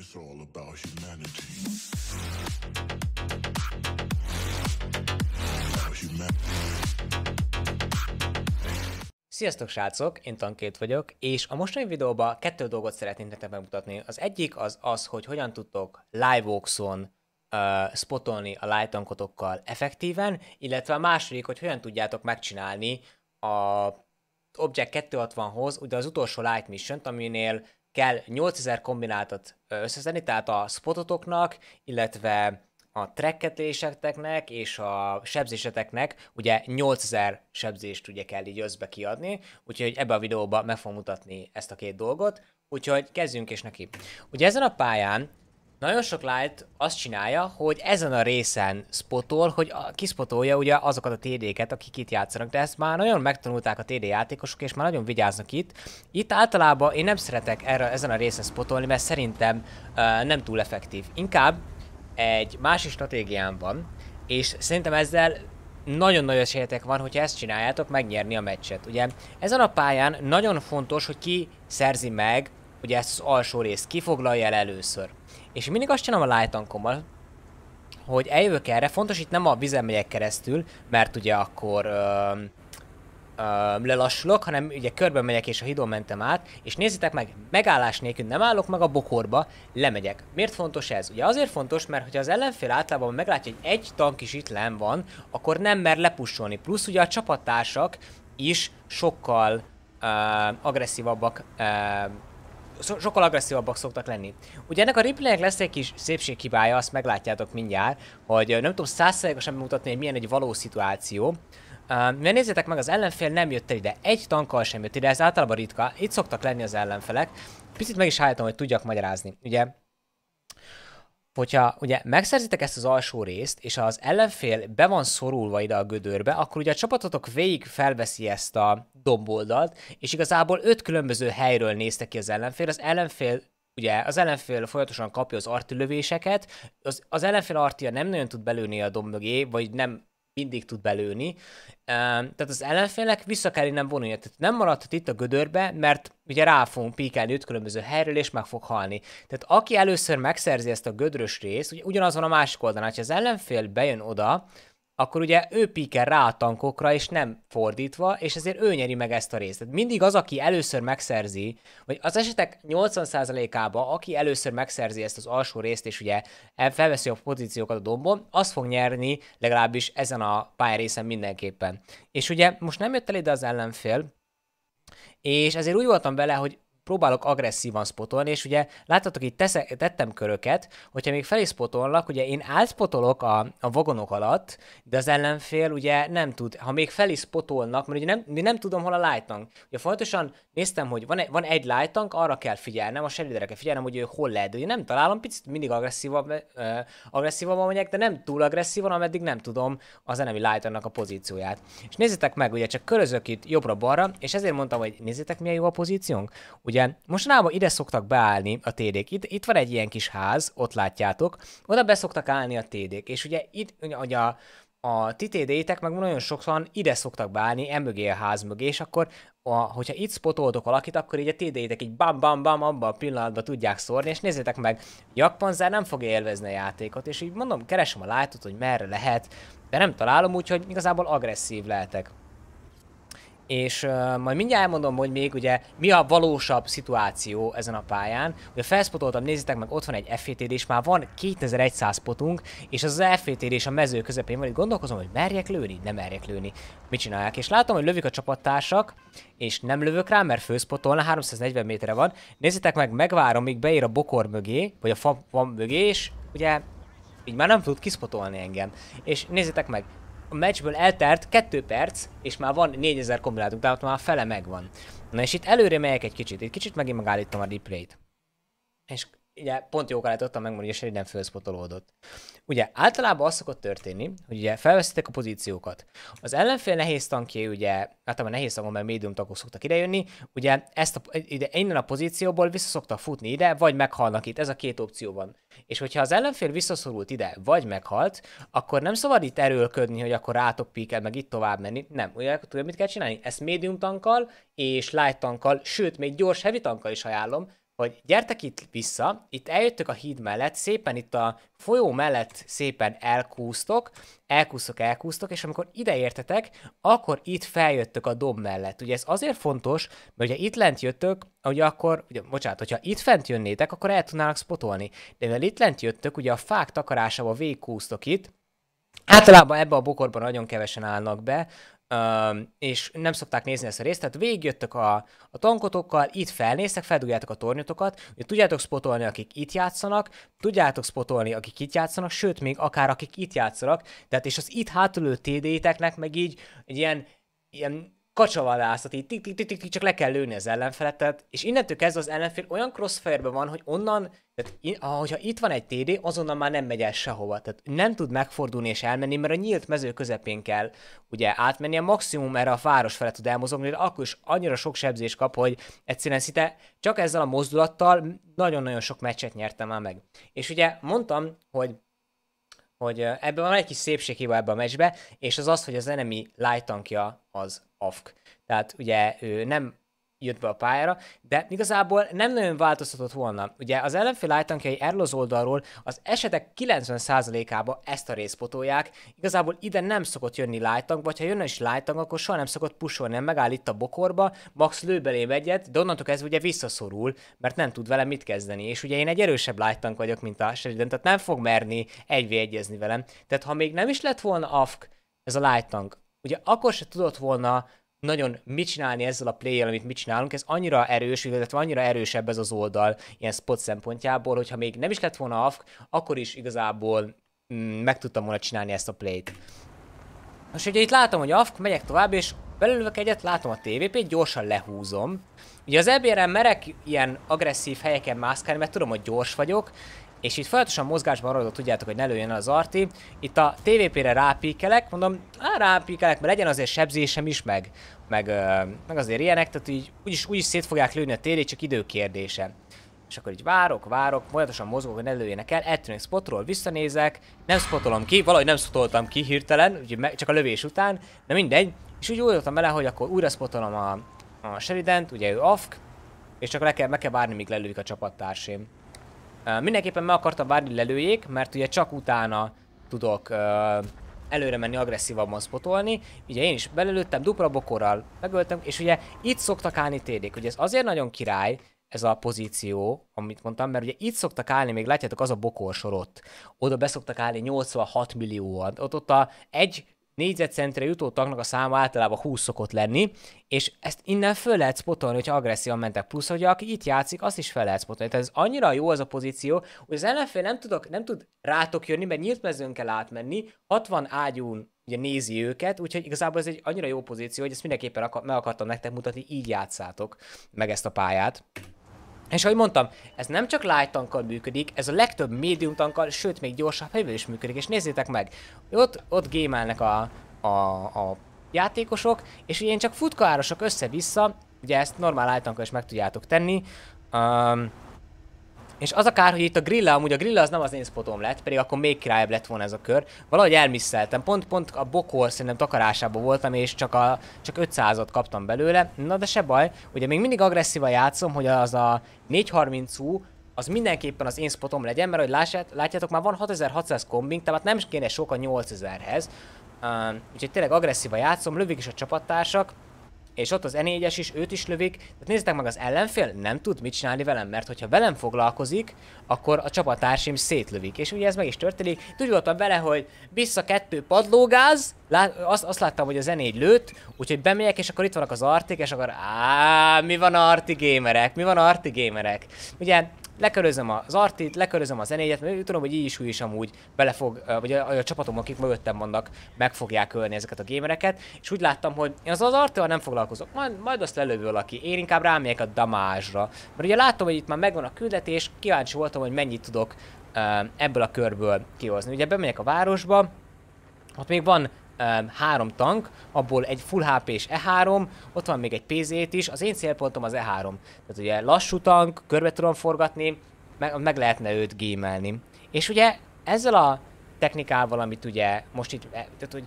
It's all about humanity. Sziasztok srácok, én Tankét vagyok, és a mostani videóban kettő dolgot szeretném nektek megmutatni. Az egyik az az, hogy hogyan tudtok live on uh, spotolni a lightankotokkal effektíven, illetve a második, hogy hogyan tudjátok megcsinálni a Object 260-hoz ugye az utolsó light mission aminél kell 8000 kombinátot összeszedni, tehát a spototoknak, illetve a trekketéseknek és a sebzéseteknek ugye 8000 sebzést ugye kell így összbe kiadni, úgyhogy ebbe a videóban meg fogom mutatni ezt a két dolgot, úgyhogy kezdjünk és neki. Ugye ezen a pályán nagyon sok light azt csinálja, hogy ezen a részen spotol, hogy a, kispotolja ugye azokat a TD-ket, akik itt játszanak, de ezt már nagyon megtanulták a TD játékosok, és már nagyon vigyáznak itt. Itt általában én nem szeretek erre, ezen a részen spotolni, mert szerintem uh, nem túl effektív. Inkább egy másik stratégiám van, és szerintem ezzel nagyon nagy esélyetek van, hogyha ezt csináljátok, megnyerni a meccset. Ugye ezen a pályán nagyon fontos, hogy ki szerzi meg, ugye ezt az alsó részt, ki foglalja el először. És mindig azt csinálom a light tankommal, hogy eljövök erre, fontos itt nem a vizen megyek keresztül, mert ugye akkor ö, ö, lelassulok, hanem ugye körben megyek és a hidon mentem át, és nézzétek meg, megállás nélkül nem állok meg a bokorba, lemegyek. Miért fontos ez? Ugye azért fontos, mert hogyha az ellenfél általában meglátja, hogy egy tank is itt len van, akkor nem mer lepussolni, plusz ugye a csapattársak is sokkal ö, agresszívabbak ö, sokkal agresszívabbak szoktak lenni. Ugye ennek a replaynek lesz egy kis szépséghibája, azt meglátjátok mindjárt, hogy nem tudom százszerzelékosan bemutatni, hogy milyen egy való szituáció. Uh, mert nézzétek meg, az ellenfél nem jött el ide, egy tankkal sem jött ide, ez általában ritka, itt szoktak lenni az ellenfelek. Picit meg is állítom, hogy tudjak magyarázni. Ugye hogyha ugye megszerzitek ezt az alsó részt, és az ellenfél be van szorulva ide a gödörbe, akkor ugye a csapatotok végig felveszi ezt a domboldalt, és igazából öt különböző helyről néztek ki az ellenfél. Az ellenfél ugye az ellenfél folyamatosan kapja az artilövéseket, az, az ellenfél artia nem nagyon tud belőni a domb mögé, vagy nem mindig tud belőni. Tehát az ellenfélnek vissza kell innen vonulni. Tehát nem maradhat itt a gödörbe, mert ugye rá fogunk píkelni öt különböző helyről, és meg fog halni. Tehát aki először megszerzi ezt a gödrös részt, ugye ugyanaz van a másik oldalon, ha az ellenfél bejön oda, akkor ugye ő píker rá a tankokra, és nem fordítva, és ezért ő nyeri meg ezt a részt. Tehát mindig az, aki először megszerzi, vagy az esetek 80%-ába, aki először megszerzi ezt az alsó részt, és ugye felveszi a pozíciókat a dombon, az fog nyerni legalábbis ezen a pályarészen mindenképpen. És ugye most nem jött el ide az ellenfél, és ezért úgy voltam vele, hogy próbálok agresszívan spotolni, és ugye láttatok, itt tesze, tettem köröket, hogyha még felé spotolnak, ugye én átspotolok a, a vagonok alatt, de az ellenfél ugye nem tud, ha még felé spotolnak, mert ugye nem, nem tudom, hol a light tank. Ugye fontosan néztem, hogy van, van egy light tank, arra kell figyelnem, a sheriderre kell figyelnem, hogy ő hol lehet, ugye nem találom, picit mindig agresszívabb, eh, agresszívabban mondják, de nem túl agresszívan, ameddig nem tudom az enemy light a pozícióját. És nézzétek meg, ugye csak körözök itt jobbra-balra, és ezért mondtam, hogy nézzétek milyen jó a pozíciónk. Ugye Ugye mostanában ide szoktak beállni a TD-k. Itt, itt van egy ilyen kis ház, ott látjátok, oda be szoktak állni a TD-k, és ugye itt ugye a, a ti TD-tek meg nagyon sokan ide szoktak beállni, emögé a ház mögé, és akkor a, hogyha itt spotoltok valakit, akkor így a td így bam-bam-bam abban a pillanatban tudják szórni, és nézzétek meg, Jakpanzer nem fogja élvezni a játékot, és így mondom, keresem a látot, hogy merre lehet, de nem találom, úgyhogy igazából agresszív lehetek és uh, majd mindjárt elmondom, hogy még ugye mi a valósabb szituáció ezen a pályán. Ugye felszpotoltam, nézzétek meg, ott van egy FTD, e és már van 2100 potunk, és az az FTD e és a mező közepén van, itt gondolkozom, hogy merjek lőni, nem merjek lőni. Mit csinálják? És látom, hogy lövik a csapattársak, és nem lövök rá, mert főszpotolna, 340 méterre van. Nézzétek meg, megvárom, míg beír a bokor mögé, vagy a fa, van mögé, és ugye így már nem tud kiszpotolni engem. És nézzétek meg, a meccsből eltert 2 perc, és már van 4000 kombinátunk, tehát már fele megvan. Na és itt előre megyek egy kicsit, itt kicsit megint megállítom a replay-t. És ugye pont ott a megmondani, és nem felszpotolódott. Ugye általában az szokott történni, hogy ugye felveszitek a pozíciókat. Az ellenfél nehéz tanké, ugye, hát a nehéz tangon, mert médium tankok szoktak idejönni, ugye ezt a, ide, innen a pozícióból vissza szoktak futni ide, vagy meghalnak itt, ez a két opció van. És hogyha az ellenfél visszaszorult ide, vagy meghalt, akkor nem szabad itt erőlködni, hogy akkor rátok píkel, meg itt tovább menni. Nem, ugye akkor tudod, mit kell csinálni? Ezt médium tankkal és light tankkal, sőt, még gyors heavy tankkal is ajánlom, hogy gyertek itt vissza, itt eljöttök a híd mellett, szépen itt a folyó mellett szépen elkúsztok, elkúsztok, elkúsztok, és amikor ide értetek, akkor itt feljöttök a dob mellett. Ugye ez azért fontos, mert ugye itt lent jöttök, ugye akkor, ugye, bocsánat, hogyha itt fent jönnétek, akkor el tudnának spotolni. De mivel itt lent jöttök, ugye a fák takarásával végigkúsztok itt, Általában ebbe a bokorban nagyon kevesen állnak be, és nem szokták nézni ezt a részt, tehát végigjöttök a, a tankotokkal, itt felnéztek, feldugjátok a tornyotokat, hogy tudjátok spotolni, akik itt játszanak, tudjátok spotolni, akik itt játszanak, sőt, még akár akik itt játszanak, tehát és az itt hátulő TD-teknek meg így egy ilyen, ilyen kacsavadászat, így tik, tik, tik, tik, csak le kell lőni az ellenfeletet, és innentől kezdve az ellenfél olyan crossfire van, hogy onnan, tehát in, ahogyha itt van egy TD, azonnal már nem megy el sehova, tehát nem tud megfordulni és elmenni, mert a nyílt mező közepén kell ugye átmenni, a maximum erre a város felett tud elmozogni, de akkor is annyira sok sebzés kap, hogy egyszerűen szinte csak ezzel a mozdulattal nagyon-nagyon sok meccset nyertem már meg. És ugye mondtam, hogy hogy ebben van egy kis szépséghiba ebben a meccsbe, és az az, hogy az enemi light tankja az AFK. Tehát ugye ő nem jött be a pályára, de igazából nem nagyon változtatott volna. Ugye az ellenfél állítankjai erről az oldalról az esetek 90%-ába ezt a részt potolják, igazából ide nem szokott jönni lájtank, vagy ha jönne is lájtank, akkor soha nem szokott pusolni, megáll itt a bokorba, max lő belém egyet, de onnantól kezdve ugye visszaszorul, mert nem tud vele mit kezdeni, és ugye én egy erősebb lájtank vagyok, mint a Sheridan, tehát nem fog merni egy velem. Tehát ha még nem is lett volna AFK, ez a lájtank, ugye akkor se tudott volna nagyon mit csinálni ezzel a play amit mit csinálunk, ez annyira erős, illetve annyira erősebb ez az oldal ilyen spot szempontjából, hogyha még nem is lett volna AFK, akkor is igazából mm, meg tudtam volna csinálni ezt a play-t. Most ugye itt látom, hogy AFK, megyek tovább, és belülök egyet, látom a TVP-t, gyorsan lehúzom. Ugye az ebr merek ilyen agresszív helyeken mászkálni, mert tudom, hogy gyors vagyok, és itt folyamatosan mozgásban arra tudjátok, hogy ne lőjön el az arti. Itt a TVP-re rápíkelek, mondom, á, rápíkelek, mert legyen azért sebzésem is, meg, meg, meg azért ilyenek, tehát így úgyis, úgyis szét fogják lőni a térét, csak idő kérdése. És akkor így várok, várok, folyamatosan mozgok, hogy ne lőjenek el, eltűnök spotról, visszanézek, nem spotolom ki, valahogy nem spotoltam ki hirtelen, úgyhogy csak a lövés után, de mindegy, és úgy oldottam vele, hogy akkor újra spotolom a, a Sheridan-t, ugye ő AFK, és csak le kell, meg kell várni, míg lelőjük a csapattársaim. Mindenképpen meg akartam várni, lelőjék, mert ugye csak utána tudok előre menni, agresszívabban spotolni. Ugye én is belelőttem, dupla bokorral megöltem, és ugye itt szoktak állni tédék. Ugye ez azért nagyon király, ez a pozíció, amit mondtam, mert ugye itt szoktak állni, még látjátok, az a bokorsor ott. Oda beszoktak állni 86 millióan. Ott ott a egy négyzetcentre jutó tagnak a száma általában 20 szokott lenni, és ezt innen föl lehet spotolni, hogyha agresszívan mentek. Plusz, hogy aki itt játszik, azt is fel lehet spotolni. Tehát ez annyira jó az a pozíció, hogy az ellenfél nem, tudok, nem tud rátok jönni, mert nyílt mezőn kell átmenni, 60 ágyún ugye nézi őket, úgyhogy igazából ez egy annyira jó pozíció, hogy ezt mindenképpen akar, meg akartam nektek mutatni, így játszátok meg ezt a pályát. És ahogy mondtam, ez nem csak light tankkal működik, ez a legtöbb medium tankkal, sőt még gyorsabb helyből is működik. És nézzétek meg, ott, ott gémelnek a, a, a játékosok, és ilyen csak futkaárosok össze-vissza, ugye ezt normál light tankkal is meg tudjátok tenni. Um, és az a kár, hogy itt a grilla, amúgy a grilla az nem az én spotom lett, pedig akkor még királyabb lett volna ez a kör. Valahogy elmisszeltem, pont, pont a bokor szerintem takarásában voltam, és csak, a, csak 500-at kaptam belőle. Na de se baj, ugye még mindig agresszívan játszom, hogy az a 430U az mindenképpen az én spotom legyen, mert hogy lássát, látjátok, már van 6600 kombink, tehát nem is kéne sok a 8000-hez. Uh, úgyhogy tényleg agresszívan játszom, lövik is a csapattársak, és ott az n 4 es is, őt is lövik. Tehát nézzétek meg, az ellenfél nem tud mit csinálni velem, mert hogyha velem foglalkozik, akkor a csapatársim szétlövik. És ugye ez meg is történik. voltam vele, hogy vissza kettő padlógáz, Lát, azt, azt láttam, hogy N4 lőtt, úgyhogy bemegyek, és akkor itt vannak az artik, és akkor á, mi van arti gamerek, mi van arti gamerek. Ugye lekörözöm az artit, lekörözöm a zenéjét, mert tudom, hogy így is, úgy is amúgy bele fog, vagy a, a csapatom, akik mögöttem vannak, meg fogják ölni ezeket a gémereket, és úgy láttam, hogy én az az artival nem foglalkozok, majd, majd azt lelövő valaki, én inkább rámegyek a damázsra. Mert ugye láttam, hogy itt már megvan a küldetés, kíváncsi voltam, hogy mennyit tudok ebből a körből kihozni. Ugye bemegyek a városba, ott még van um, három tank, abból egy full hp és E3, ott van még egy pz is, az én célpontom az E3. Tehát ugye lassú tank, körbe tudom forgatni, meg, meg lehetne őt gémelni. És ugye ezzel a technikával, amit ugye most itt, e, tehát hogy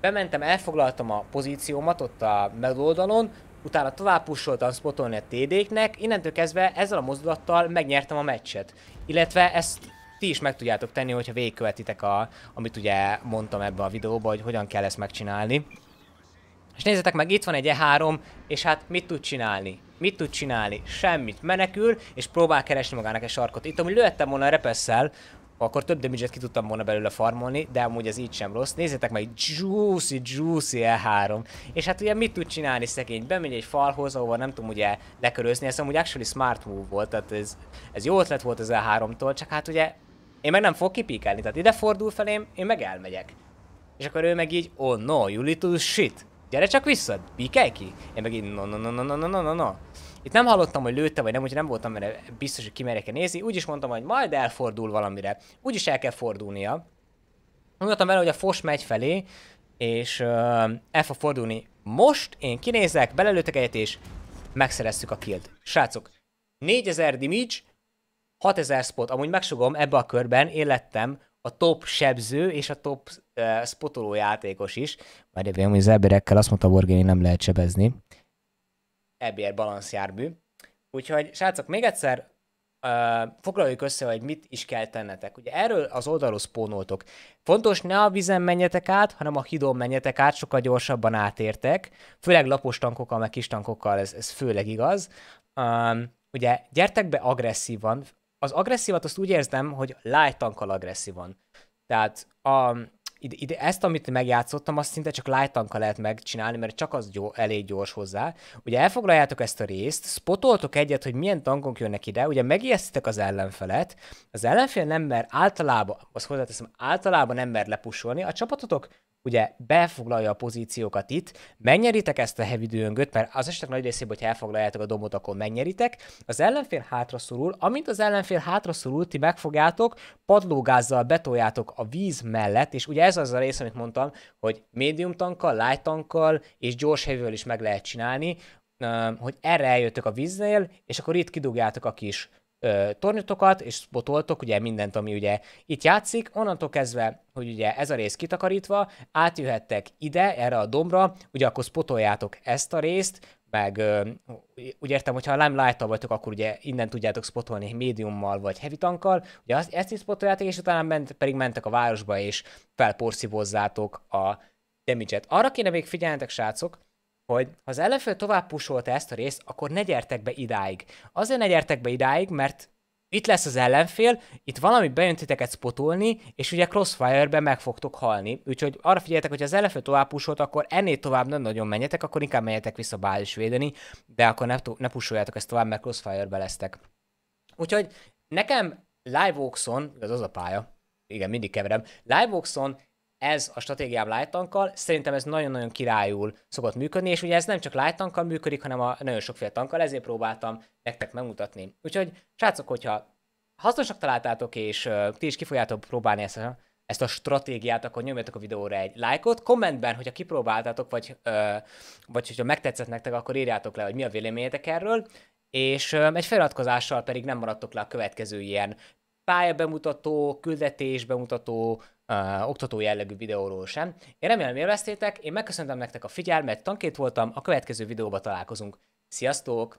bementem, elfoglaltam a pozíciómat ott a megoldalon, utána tovább pusoltam spotolni a TD-knek, innentől kezdve ezzel a mozdulattal megnyertem a meccset. Illetve ezt ti is meg tudjátok tenni, hogyha végigkövetitek, a, amit ugye mondtam ebbe a videóba, hogy hogyan kell ezt megcsinálni. És nézzetek meg, itt van egy E3, és hát mit tud csinálni? Mit tud csinálni? Semmit. Menekül, és próbál keresni magának egy sarkot. Itt amúgy lőttem volna a repesszel, akkor több damage-et ki tudtam volna belőle farmolni, de amúgy ez így sem rossz. Nézzétek meg, juicy, juicy E3. És hát ugye mit tud csinálni szegény? Bemegy egy falhoz, ahova nem tudom ugye lekörözni, ez amúgy actually smart move volt, tehát ez, ez jó ötlet volt az E3-tól, csak hát ugye én meg nem fog kipíkelni, tehát ide fordul felém, én meg elmegyek. És akkor ő meg így, oh no, you little shit. Gyere csak vissza, pikelj ki. Én meg így, no, no, no, no, no, no, no, no, no. Itt nem hallottam, hogy lőtte vagy nem, úgyhogy nem voltam mert biztos, hogy kimerek-e nézi. Úgy is mondtam, hogy majd elfordul valamire. Úgy is el kell fordulnia. Mondtam vele, hogy a fos megy felé, és uh, el fog fordulni. Most én kinézek, belelőtek egyet, és megszereztük a killt. Srácok, 4000 damage, 6000 spot, amúgy megsugom, ebbe a körben én lettem a top sebző és a top uh, spotoló játékos is. Már évén, hogy az ebérekkel azt mondta Borgény, nem lehet sebezni. Ebér balanszjárbű. Úgyhogy, srácok, még egyszer Uh, foglaljuk össze, hogy mit is kell tennetek. Ugye erről az oldalról spónoltok. Fontos, ne a vizen menjetek át, hanem a hidon menjetek át, sokkal gyorsabban átértek. Főleg lapos tankokkal, meg kis tankokkal, ez, ez főleg igaz. Um, ugye gyertek be agresszívan, az agresszívat, azt úgy érzem, hogy tankkal agresszívan. Tehát a, ide, ide, ezt, amit megjátszottam, azt szinte csak tankkal lehet megcsinálni, mert csak az gyó, elég gyors hozzá. Ugye elfoglaljátok ezt a részt, spotoltok egyet, hogy milyen tankok jönnek ide, ugye megijesztitek az ellenfelet, az ellenfél nem mer általában, azt hozzáteszem, általában nem mer lepusolni, a csapatotok ugye befoglalja a pozíciókat itt, megnyeritek ezt a heavy döngöt, mert az esetek nagy részében, hogyha elfoglaljátok a domot, akkor megnyeritek, az ellenfél hátra szorul, amint az ellenfél hátra szorul, ti megfogjátok, padlógázzal betoljátok a víz mellett, és ugye ez az a rész, amit mondtam, hogy médium tankkal, light tankkal és gyors heavy is meg lehet csinálni, hogy erre eljöttök a víznél, és akkor itt kidugjátok a kis ö, tornyotokat, és spotoltok ugye mindent, ami ugye itt játszik, onnantól kezdve, hogy ugye ez a rész kitakarítva, átjöhettek ide, erre a dombra, ugye akkor spotoljátok ezt a részt, meg úgy értem, hogyha nem light vagytok, akkor ugye innen tudjátok spotolni médiummal vagy heavy tankkal, ugye azt, ezt is spotoljátok, és utána ment, pedig mentek a városba, és felporszívozzátok a damage-et. Arra kéne még figyelnetek, srácok, hogy ha az ellenfél tovább pusolta ezt a részt, akkor ne gyertek be idáig. Azért ne gyertek be idáig, mert itt lesz az ellenfél, itt valami bejön titeket spotolni, és ugye crossfire-ben meg fogtok halni. Úgyhogy arra figyeljetek, hogy az ellenfél tovább pusolt, akkor ennél tovább nem nagyon menjetek, akkor inkább menjetek vissza bális védeni, de akkor ne, ne pusoljátok ezt tovább, mert crossfire-be lesztek. Úgyhogy nekem Live Oxon, az az a pálya, igen, mindig keverem, Live Oxon ez a stratégiám light szerintem ez nagyon-nagyon királyul szokott működni, és ugye ez nem csak light működik, hanem a nagyon sokféle tankkal, ezért próbáltam nektek megmutatni. Úgyhogy, srácok, hogyha hasznosak találtátok, és uh, ti is ki fogjátok próbálni ezt a, ezt a stratégiát, akkor nyomjatok a videóra egy lájkot. Kommentben, hogyha kipróbáltátok, vagy, uh, vagy hogyha megtetszett nektek, akkor írjátok le, hogy mi a véleményetek erről, és uh, egy feliratkozással pedig nem maradtok le a következő ilyen pályabemutató, küldetésbemutató, bemutató, uh, oktató jellegű videóról sem. Én remélem élveztétek, én megköszöntem nektek a figyelmet, tankét voltam, a következő videóba találkozunk. Sziasztok!